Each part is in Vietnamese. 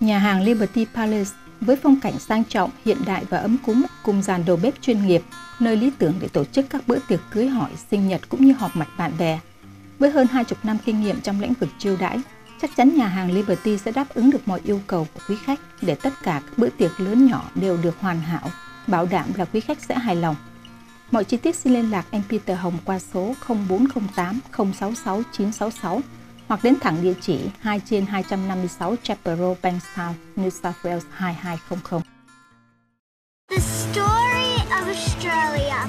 Nhà hàng Liberty Palace với phong cảnh sang trọng, hiện đại và ấm cúng cùng dàn đầu bếp chuyên nghiệp, nơi lý tưởng để tổ chức các bữa tiệc cưới hỏi, sinh nhật cũng như họp mặt bạn bè. Với hơn 20 năm kinh nghiệm trong lĩnh vực chiêu đãi, chắc chắn nhà hàng Liberty sẽ đáp ứng được mọi yêu cầu của quý khách để tất cả các bữa tiệc lớn nhỏ đều được hoàn hảo, bảo đảm là quý khách sẽ hài lòng. Mọi chi tiết xin liên lạc em Peter Hồng qua số 0408 066 966 hoặc đến thẳng địa chỉ 2 trên 256 Chapel Road, Bankstown, New South Wales 2200. The story of Australia.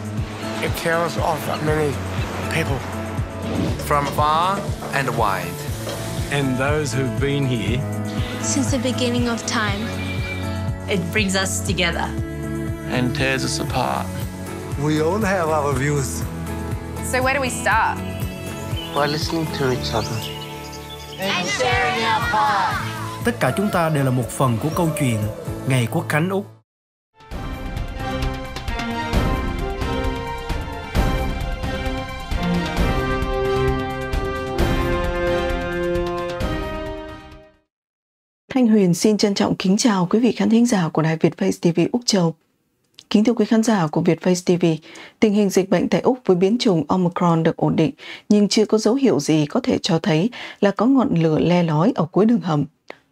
It tells of many people from far and wide. And those who've been here since the beginning of time. It brings us together and tears us apart. We all have our views. So, where do we start? By listening to each other. Tất cả chúng ta đều là một phần của câu chuyện Ngày Quốc Khánh Úc. Thanh Huyền xin trân trọng kính chào quý vị khán thính giả của Đài Việt Face TV Úc Châu. Kính thưa quý khán giả của Vietface TV, tình hình dịch bệnh tại Úc với biến chủng Omicron được ổn định nhưng chưa có dấu hiệu gì có thể cho thấy là có ngọn lửa le lói ở cuối đường hầm.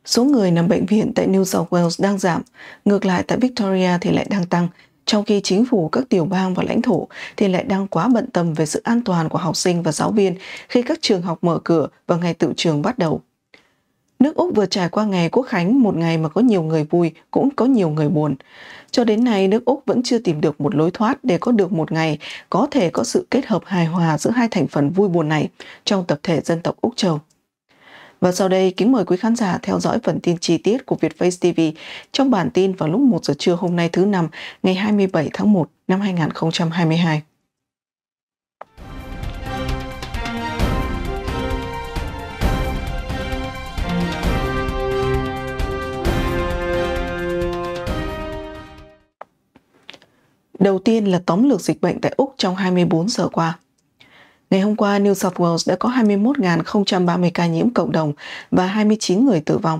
Số người nằm bệnh viện tại New South Wales đang giảm, ngược lại tại Victoria thì lại đang tăng, trong khi chính phủ các tiểu bang và lãnh thổ thì lại đang quá bận tâm về sự an toàn của học sinh và giáo viên khi các trường học mở cửa và ngày tự trường bắt đầu. Nước Úc vừa trải qua ngày Quốc Khánh, một ngày mà có nhiều người vui, cũng có nhiều người buồn. Cho đến nay, nước Úc vẫn chưa tìm được một lối thoát để có được một ngày có thể có sự kết hợp hài hòa giữa hai thành phần vui buồn này trong tập thể dân tộc Úc Châu. Và sau đây, kính mời quý khán giả theo dõi phần tin chi tiết của Vietface TV trong bản tin vào lúc 1 giờ trưa hôm nay thứ năm, ngày 27 tháng 1 năm 2022. Đầu tiên là tóm lược dịch bệnh tại Úc trong 24 giờ qua. Ngày hôm qua, New South Wales đã có 21.030 ca nhiễm cộng đồng và 29 người tử vong.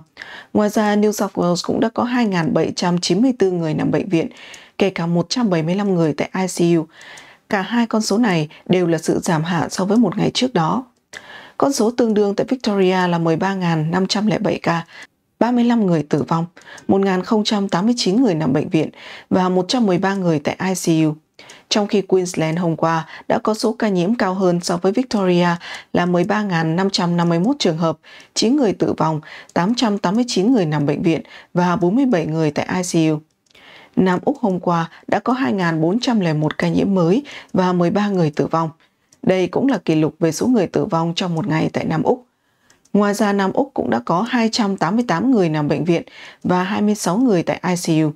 Ngoài ra, New South Wales cũng đã có 2.794 người nằm bệnh viện, kể cả 175 người tại ICU. Cả hai con số này đều là sự giảm hạ so với một ngày trước đó. Con số tương đương tại Victoria là 13.507 ca, 35 người tử vong, 1.089 người nằm bệnh viện và 113 người tại ICU. Trong khi Queensland hôm qua đã có số ca nhiễm cao hơn so với Victoria là 13.551 trường hợp, 9 người tử vong, 889 người nằm bệnh viện và 47 người tại ICU. Nam Úc hôm qua đã có 2.401 ca nhiễm mới và 13 người tử vong. Đây cũng là kỷ lục về số người tử vong trong một ngày tại Nam Úc. Ngoài ra, Nam Úc cũng đã có 288 người nằm bệnh viện và 26 người tại ICU.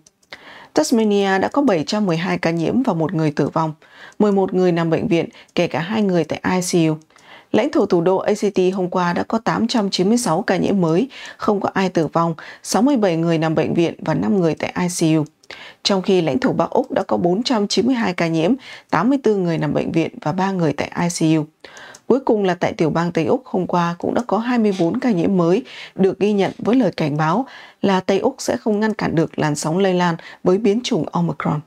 Tasmania đã có 712 ca nhiễm và một người tử vong, 11 người nằm bệnh viện, kể cả hai người tại ICU. Lãnh thổ thủ đô ACT hôm qua đã có 896 ca nhiễm mới, không có ai tử vong, 67 người nằm bệnh viện và 5 người tại ICU. Trong khi lãnh thổ Bắc Úc đã có 492 ca nhiễm, 84 người nằm bệnh viện và 3 người tại ICU. Cuối cùng là tại tiểu bang Tây Úc hôm qua cũng đã có 24 ca nhiễm mới được ghi nhận với lời cảnh báo là Tây Úc sẽ không ngăn cản được làn sóng lây lan với biến chủng Omicron.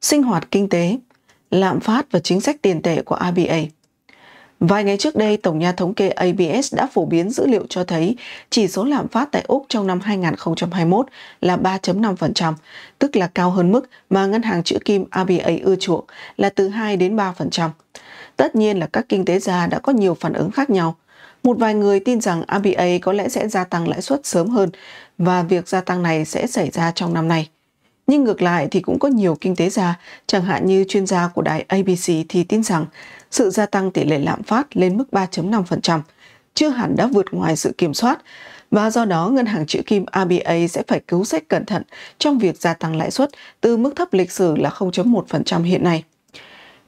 Sinh hoạt kinh tế, lạm phát và chính sách tiền tệ của IBA – Vài ngày trước đây, Tổng nhà thống kê ABS đã phổ biến dữ liệu cho thấy chỉ số lạm phát tại Úc trong năm 2021 là 3.5%, tức là cao hơn mức mà ngân hàng chữ kim ABA ưa chuộng là từ 2 đến 3%. Tất nhiên là các kinh tế gia đã có nhiều phản ứng khác nhau. Một vài người tin rằng ABA có lẽ sẽ gia tăng lãi suất sớm hơn và việc gia tăng này sẽ xảy ra trong năm nay. Nhưng ngược lại thì cũng có nhiều kinh tế gia, chẳng hạn như chuyên gia của đài ABC thì tin rằng sự gia tăng tỷ lệ lạm phát lên mức 3.5% chưa hẳn đã vượt ngoài sự kiểm soát và do đó ngân hàng chữ kim ABA sẽ phải cứu sách cẩn thận trong việc gia tăng lãi suất từ mức thấp lịch sử là 0.1% hiện nay.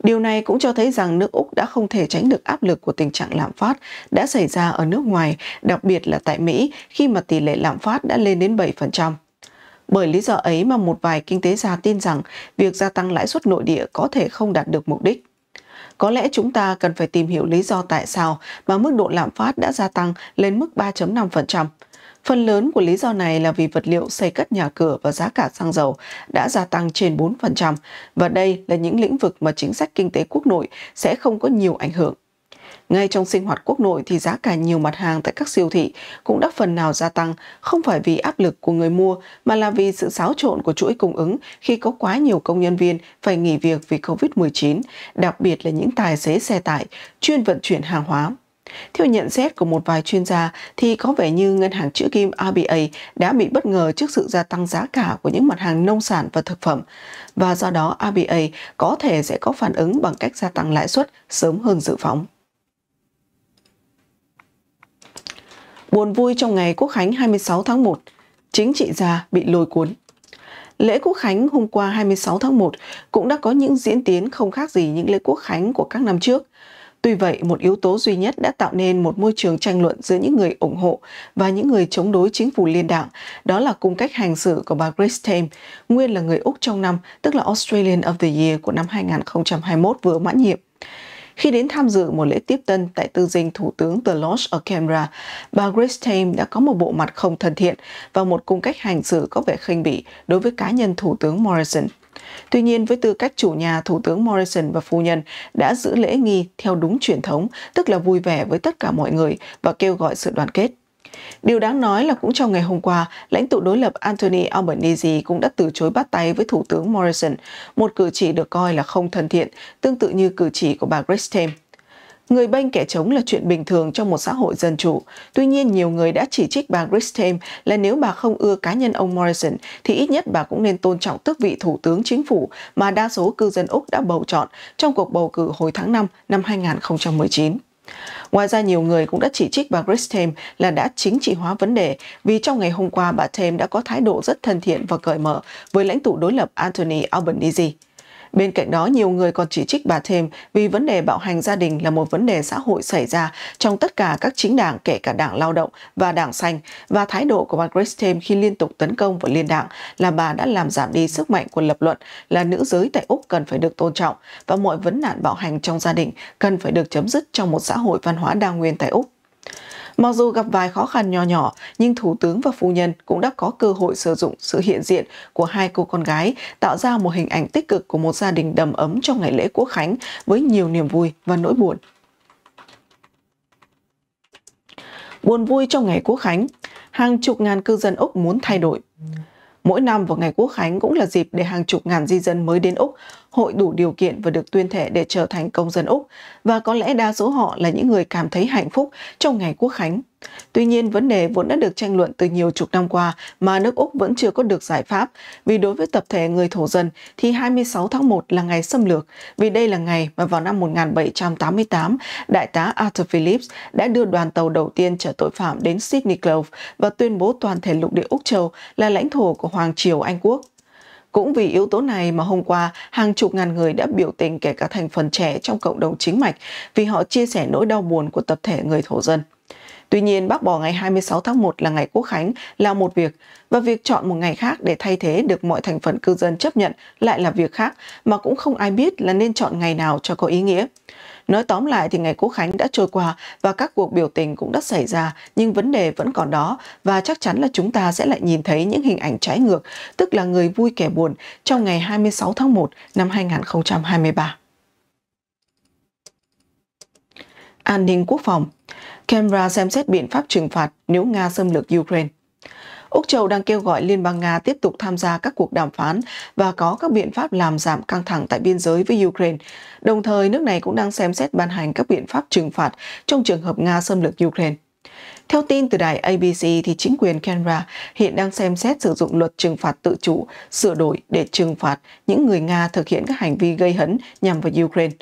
Điều này cũng cho thấy rằng nước Úc đã không thể tránh được áp lực của tình trạng lạm phát đã xảy ra ở nước ngoài, đặc biệt là tại Mỹ khi mà tỷ lệ lạm phát đã lên đến 7%. Bởi lý do ấy mà một vài kinh tế gia tin rằng việc gia tăng lãi suất nội địa có thể không đạt được mục đích. Có lẽ chúng ta cần phải tìm hiểu lý do tại sao mà mức độ lạm phát đã gia tăng lên mức 3.5%. Phần lớn của lý do này là vì vật liệu xây cất nhà cửa và giá cả xăng dầu đã gia tăng trên 4% và đây là những lĩnh vực mà chính sách kinh tế quốc nội sẽ không có nhiều ảnh hưởng. Ngay trong sinh hoạt quốc nội thì giá cả nhiều mặt hàng tại các siêu thị cũng đã phần nào gia tăng, không phải vì áp lực của người mua mà là vì sự xáo trộn của chuỗi cung ứng khi có quá nhiều công nhân viên phải nghỉ việc vì Covid-19, đặc biệt là những tài xế xe tải chuyên vận chuyển hàng hóa. Theo nhận xét của một vài chuyên gia thì có vẻ như ngân hàng chữ kim RBA đã bị bất ngờ trước sự gia tăng giá cả của những mặt hàng nông sản và thực phẩm và do đó RBA có thể sẽ có phản ứng bằng cách gia tăng lãi suất sớm hơn dự phóng. Buồn vui trong ngày Quốc Khánh 26 tháng 1, chính trị gia bị lôi cuốn. Lễ Quốc Khánh hôm qua 26 tháng 1 cũng đã có những diễn tiến không khác gì những lễ Quốc Khánh của các năm trước. Tuy vậy, một yếu tố duy nhất đã tạo nên một môi trường tranh luận giữa những người ủng hộ và những người chống đối chính phủ liên đảng, đó là cung cách hành xử của bà Grace Tame, nguyên là người Úc trong năm, tức là Australian of the Year của năm 2021 vừa mãn nhiệm. Khi đến tham dự một lễ tiếp tân tại tư dinh Thủ tướng The Lodge ở Canberra, bà Grace Tame đã có một bộ mặt không thân thiện và một cung cách hành xử có vẻ khinh bỉ đối với cá nhân Thủ tướng Morrison. Tuy nhiên, với tư cách chủ nhà, Thủ tướng Morrison và phu nhân đã giữ lễ nghi theo đúng truyền thống, tức là vui vẻ với tất cả mọi người và kêu gọi sự đoàn kết. Điều đáng nói là cũng trong ngày hôm qua, lãnh tụ đối lập Anthony Albanese cũng đã từ chối bắt tay với Thủ tướng Morrison, một cử chỉ được coi là không thân thiện, tương tự như cử chỉ của bà Grace Tame. Người bênh kẻ chống là chuyện bình thường trong một xã hội dân chủ. Tuy nhiên, nhiều người đã chỉ trích bà Grace Tame là nếu bà không ưa cá nhân ông Morrison, thì ít nhất bà cũng nên tôn trọng tước vị Thủ tướng Chính phủ mà đa số cư dân Úc đã bầu chọn trong cuộc bầu cử hồi tháng 5 năm 2019. Ngoài ra nhiều người cũng đã chỉ trích bà Grace Tame là đã chính trị hóa vấn đề vì trong ngày hôm qua bà Tame đã có thái độ rất thân thiện và cởi mở với lãnh tụ đối lập Anthony Albanese. Bên cạnh đó, nhiều người còn chỉ trích bà thêm vì vấn đề bạo hành gia đình là một vấn đề xã hội xảy ra trong tất cả các chính đảng kể cả đảng lao động và đảng xanh và thái độ của bà Grace Thềm khi liên tục tấn công vào liên đảng là bà đã làm giảm đi sức mạnh của lập luận là nữ giới tại Úc cần phải được tôn trọng và mọi vấn nạn bạo hành trong gia đình cần phải được chấm dứt trong một xã hội văn hóa đa nguyên tại Úc. Mặc dù gặp vài khó khăn nhỏ nhỏ, nhưng Thủ tướng và Phu Nhân cũng đã có cơ hội sử dụng sự hiện diện của hai cô con gái, tạo ra một hình ảnh tích cực của một gia đình đầm ấm trong ngày lễ Quốc Khánh với nhiều niềm vui và nỗi buồn. Buồn vui trong ngày Quốc Khánh, hàng chục ngàn cư dân Úc muốn thay đổi. Mỗi năm vào ngày Quốc Khánh cũng là dịp để hàng chục ngàn di dân mới đến Úc hội đủ điều kiện và được tuyên thệ để trở thành công dân Úc và có lẽ đa số họ là những người cảm thấy hạnh phúc trong ngày quốc khánh. Tuy nhiên, vấn đề vốn đã được tranh luận từ nhiều chục năm qua mà nước Úc vẫn chưa có được giải pháp vì đối với tập thể người thổ dân thì 26 tháng 1 là ngày xâm lược vì đây là ngày mà vào năm 1788 Đại tá Arthur Phillips đã đưa đoàn tàu đầu tiên chở tội phạm đến Sydney Cove và tuyên bố toàn thể lục địa Úc Châu là lãnh thổ của Hoàng Triều Anh Quốc. Cũng vì yếu tố này mà hôm qua, hàng chục ngàn người đã biểu tình kể cả thành phần trẻ trong cộng đồng chính mạch vì họ chia sẻ nỗi đau buồn của tập thể người thổ dân. Tuy nhiên, bác bỏ ngày 26 tháng 1 là ngày Quốc Khánh là một việc, và việc chọn một ngày khác để thay thế được mọi thành phần cư dân chấp nhận lại là việc khác mà cũng không ai biết là nên chọn ngày nào cho có ý nghĩa. Nói tóm lại thì ngày Quốc Khánh đã trôi qua và các cuộc biểu tình cũng đã xảy ra, nhưng vấn đề vẫn còn đó và chắc chắn là chúng ta sẽ lại nhìn thấy những hình ảnh trái ngược, tức là người vui kẻ buồn trong ngày 26 tháng 1 năm 2023. An ninh quốc phòng camera xem xét biện pháp trừng phạt nếu Nga xâm lược Ukraine. Úc Châu đang kêu gọi Liên bang Nga tiếp tục tham gia các cuộc đàm phán và có các biện pháp làm giảm căng thẳng tại biên giới với Ukraine. Đồng thời, nước này cũng đang xem xét ban hành các biện pháp trừng phạt trong trường hợp Nga xâm lược Ukraine. Theo tin từ đài ABC thì chính quyền Canberra hiện đang xem xét sử dụng luật trừng phạt tự chủ sửa đổi để trừng phạt những người Nga thực hiện các hành vi gây hấn nhằm vào Ukraine.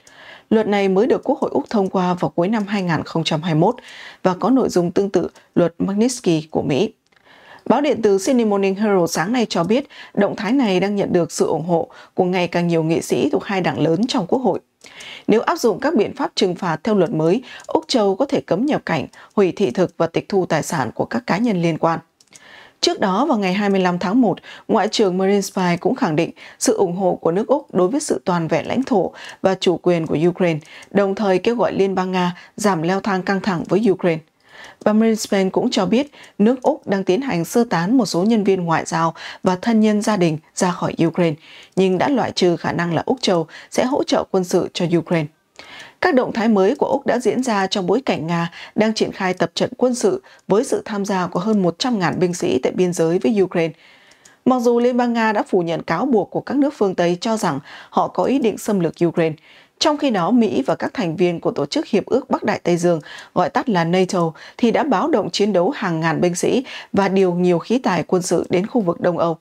Luật này mới được Quốc hội Úc thông qua vào cuối năm 2021 và có nội dung tương tự luật Magnitsky của Mỹ. Báo điện tử Sydney Morning Herald sáng nay cho biết động thái này đang nhận được sự ủng hộ của ngày càng nhiều nghị sĩ thuộc hai đảng lớn trong Quốc hội. Nếu áp dụng các biện pháp trừng phạt theo luật mới, Úc Châu có thể cấm nhập cảnh, hủy thị thực và tịch thu tài sản của các cá nhân liên quan. Trước đó, vào ngày 25 tháng 1, Ngoại trưởng Marine Spy cũng khẳng định sự ủng hộ của nước Úc đối với sự toàn vẹn lãnh thổ và chủ quyền của Ukraine, đồng thời kêu gọi Liên bang Nga giảm leo thang căng thẳng với Ukraine. Bà Brisbane cũng cho biết nước Úc đang tiến hành sơ tán một số nhân viên ngoại giao và thân nhân gia đình ra khỏi Ukraine, nhưng đã loại trừ khả năng là Úc Châu sẽ hỗ trợ quân sự cho Ukraine. Các động thái mới của Úc đã diễn ra trong bối cảnh Nga đang triển khai tập trận quân sự với sự tham gia của hơn 100.000 binh sĩ tại biên giới với Ukraine. Mặc dù Liên bang Nga đã phủ nhận cáo buộc của các nước phương Tây cho rằng họ có ý định xâm lược Ukraine, trong khi đó, Mỹ và các thành viên của Tổ chức Hiệp ước Bắc Đại Tây Dương, gọi tắt là NATO, thì đã báo động chiến đấu hàng ngàn binh sĩ và điều nhiều khí tài quân sự đến khu vực Đông Âu.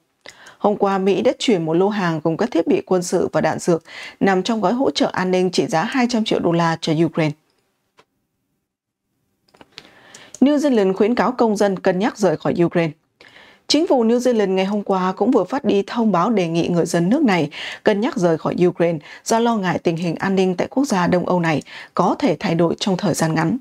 Hôm qua, Mỹ đã chuyển một lô hàng gồm các thiết bị quân sự và đạn dược nằm trong gói hỗ trợ an ninh trị giá 200 triệu đô la cho Ukraine. New Zealand khuyến cáo công dân cân nhắc rời khỏi Ukraine. Chính phủ New Zealand ngày hôm qua cũng vừa phát đi thông báo đề nghị người dân nước này cân nhắc rời khỏi Ukraine do lo ngại tình hình an ninh tại quốc gia Đông Âu này có thể thay đổi trong thời gian ngắn.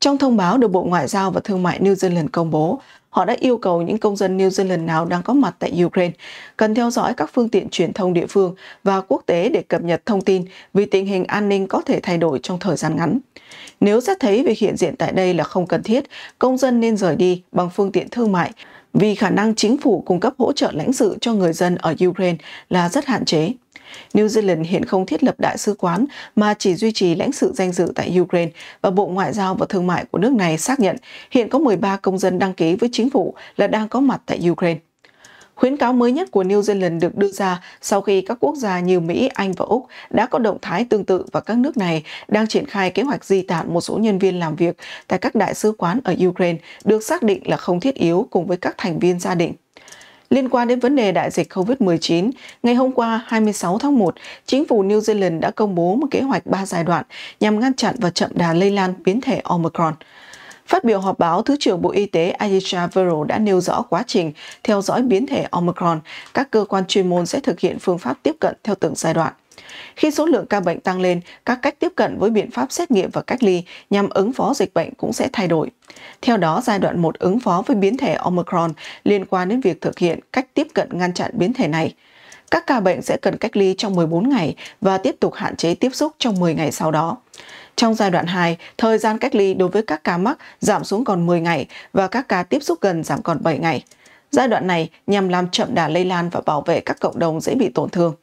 Trong thông báo được Bộ Ngoại giao và Thương mại New Zealand công bố, họ đã yêu cầu những công dân New Zealand nào đang có mặt tại Ukraine cần theo dõi các phương tiện truyền thông địa phương và quốc tế để cập nhật thông tin vì tình hình an ninh có thể thay đổi trong thời gian ngắn. Nếu xét thấy việc hiện diện tại đây là không cần thiết, công dân nên rời đi bằng phương tiện thương mại vì khả năng chính phủ cung cấp hỗ trợ lãnh sự cho người dân ở Ukraine là rất hạn chế. New Zealand hiện không thiết lập đại sứ quán mà chỉ duy trì lãnh sự danh dự tại Ukraine và Bộ Ngoại giao và Thương mại của nước này xác nhận hiện có 13 công dân đăng ký với chính phủ là đang có mặt tại Ukraine. Khuyến cáo mới nhất của New Zealand được đưa ra sau khi các quốc gia như Mỹ, Anh và Úc đã có động thái tương tự và các nước này đang triển khai kế hoạch di tản một số nhân viên làm việc tại các đại sứ quán ở Ukraine được xác định là không thiết yếu cùng với các thành viên gia đình. Liên quan đến vấn đề đại dịch COVID-19, ngày hôm qua 26 tháng 1, chính phủ New Zealand đã công bố một kế hoạch 3 giai đoạn nhằm ngăn chặn và chậm đà lây lan biến thể Omicron. Phát biểu họp báo, Thứ trưởng Bộ Y tế Ayesha Vero đã nêu rõ quá trình theo dõi biến thể Omicron, các cơ quan chuyên môn sẽ thực hiện phương pháp tiếp cận theo từng giai đoạn. Khi số lượng ca bệnh tăng lên, các cách tiếp cận với biện pháp xét nghiệm và cách ly nhằm ứng phó dịch bệnh cũng sẽ thay đổi. Theo đó, giai đoạn 1 ứng phó với biến thể Omicron liên quan đến việc thực hiện cách tiếp cận ngăn chặn biến thể này. Các ca bệnh sẽ cần cách ly trong 14 ngày và tiếp tục hạn chế tiếp xúc trong 10 ngày sau đó. Trong giai đoạn 2, thời gian cách ly đối với các ca mắc giảm xuống còn 10 ngày và các ca tiếp xúc gần giảm còn 7 ngày. Giai đoạn này nhằm làm chậm đà lây lan và bảo vệ các cộng đồng dễ bị tổn thương.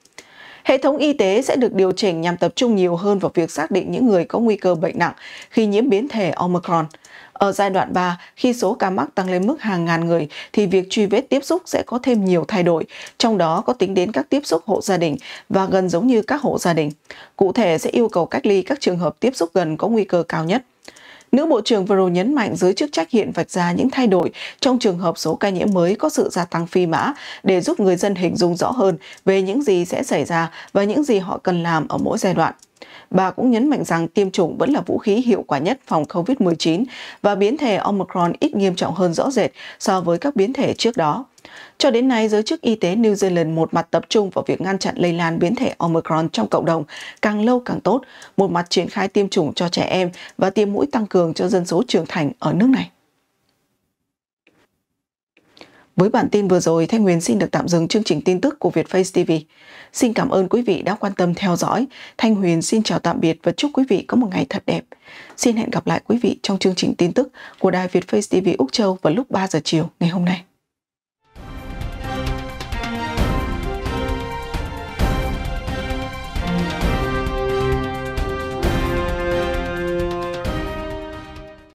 Hệ thống y tế sẽ được điều chỉnh nhằm tập trung nhiều hơn vào việc xác định những người có nguy cơ bệnh nặng khi nhiễm biến thể Omicron. Ở giai đoạn 3, khi số ca mắc tăng lên mức hàng ngàn người, thì việc truy vết tiếp xúc sẽ có thêm nhiều thay đổi, trong đó có tính đến các tiếp xúc hộ gia đình và gần giống như các hộ gia đình. Cụ thể sẽ yêu cầu cách ly các trường hợp tiếp xúc gần có nguy cơ cao nhất. Nữ Bộ trưởng vừa rồi nhấn mạnh giới chức trách hiện vạch ra những thay đổi trong trường hợp số ca nhiễm mới có sự gia tăng phi mã để giúp người dân hình dung rõ hơn về những gì sẽ xảy ra và những gì họ cần làm ở mỗi giai đoạn. Bà cũng nhấn mạnh rằng tiêm chủng vẫn là vũ khí hiệu quả nhất phòng COVID-19 và biến thể Omicron ít nghiêm trọng hơn rõ rệt so với các biến thể trước đó. Cho đến nay, giới chức y tế New Zealand một mặt tập trung vào việc ngăn chặn lây lan biến thể Omicron trong cộng đồng càng lâu càng tốt, một mặt triển khai tiêm chủng cho trẻ em và tiêm mũi tăng cường cho dân số trưởng thành ở nước này. Với bản tin vừa rồi, Thanh Huyền xin được tạm dừng chương trình tin tức của Vietface TV. Xin cảm ơn quý vị đã quan tâm theo dõi. Thanh Huyền xin chào tạm biệt và chúc quý vị có một ngày thật đẹp. Xin hẹn gặp lại quý vị trong chương trình tin tức của Đài Vietface TV Úc Châu vào lúc 3 giờ chiều ngày hôm nay.